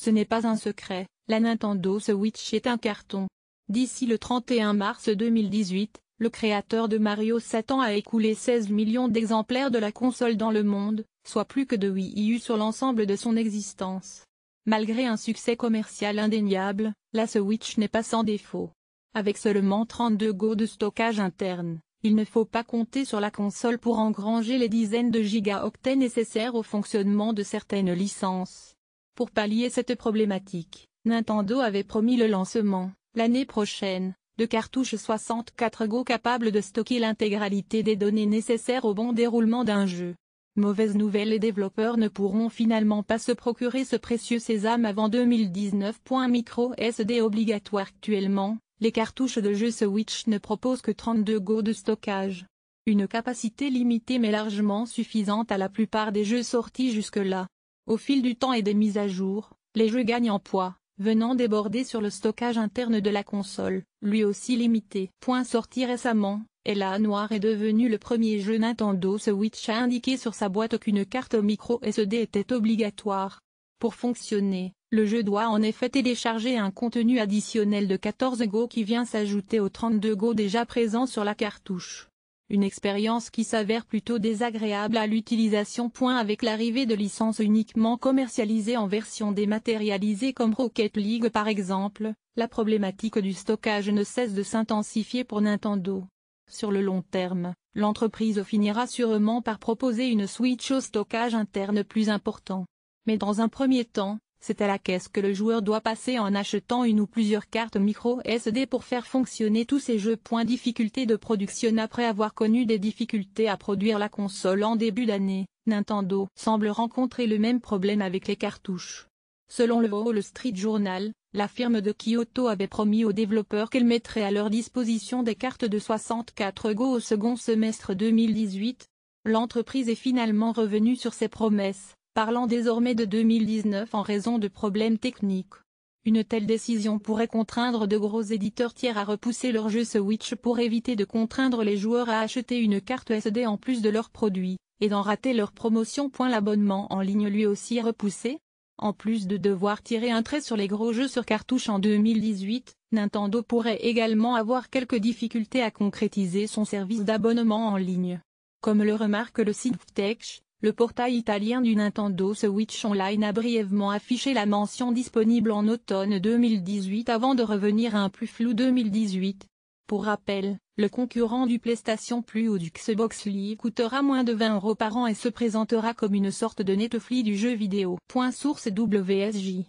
Ce n'est pas un secret, la Nintendo Switch est un carton. D'ici le 31 mars 2018, le créateur de Mario Satan a écoulé 16 millions d'exemplaires de la console dans le monde, soit plus que de Wii U sur l'ensemble de son existence. Malgré un succès commercial indéniable, la Switch n'est pas sans défaut. Avec seulement 32 Go de stockage interne, il ne faut pas compter sur la console pour engranger les dizaines de gigaoctets nécessaires au fonctionnement de certaines licences. Pour pallier cette problématique, Nintendo avait promis le lancement, l'année prochaine, de cartouches 64 Go capables de stocker l'intégralité des données nécessaires au bon déroulement d'un jeu. Mauvaise nouvelle, les développeurs ne pourront finalement pas se procurer ce précieux sésame avant 2019. Micro SD obligatoire actuellement, les cartouches de jeux Switch ne proposent que 32 Go de stockage. Une capacité limitée mais largement suffisante à la plupart des jeux sortis jusque-là. Au fil du temps et des mises à jour, les jeux gagnent en poids, venant déborder sur le stockage interne de la console, lui aussi limité. Point sorti récemment, Ella Noir est devenu le premier jeu Nintendo Switch à indiquer sur sa boîte qu'une carte micro SD e était obligatoire. Pour fonctionner, le jeu doit en effet télécharger un contenu additionnel de 14 Go qui vient s'ajouter aux 32 Go déjà présents sur la cartouche une expérience qui s'avère plutôt désagréable à l'utilisation. point Avec l'arrivée de licences uniquement commercialisées en version dématérialisée comme Rocket League par exemple, la problématique du stockage ne cesse de s'intensifier pour Nintendo. Sur le long terme, l'entreprise finira sûrement par proposer une Switch au stockage interne plus important. Mais dans un premier temps, c'est à la caisse que le joueur doit passer en achetant une ou plusieurs cartes micro SD pour faire fonctionner tous ses jeux. Point difficulté de production Après avoir connu des difficultés à produire la console en début d'année, Nintendo semble rencontrer le même problème avec les cartouches. Selon le Wall Street Journal, la firme de Kyoto avait promis aux développeurs qu'elle mettrait à leur disposition des cartes de 64 Go au second semestre 2018. L'entreprise est finalement revenue sur ses promesses parlant désormais de 2019 en raison de problèmes techniques. Une telle décision pourrait contraindre de gros éditeurs tiers à repousser leur jeux Switch pour éviter de contraindre les joueurs à acheter une carte SD en plus de leurs produits, et d'en rater leur promotion. L'abonnement en ligne lui aussi est repoussé. En plus de devoir tirer un trait sur les gros jeux sur cartouche en 2018, Nintendo pourrait également avoir quelques difficultés à concrétiser son service d'abonnement en ligne. Comme le remarque le site Tech, le portail italien du Nintendo Switch Online a brièvement affiché la mention disponible en automne 2018 avant de revenir à un plus flou 2018. Pour rappel, le concurrent du PlayStation Plus ou du Xbox Live coûtera moins de 20 euros par an et se présentera comme une sorte de Netflix du jeu vidéo. source WSJ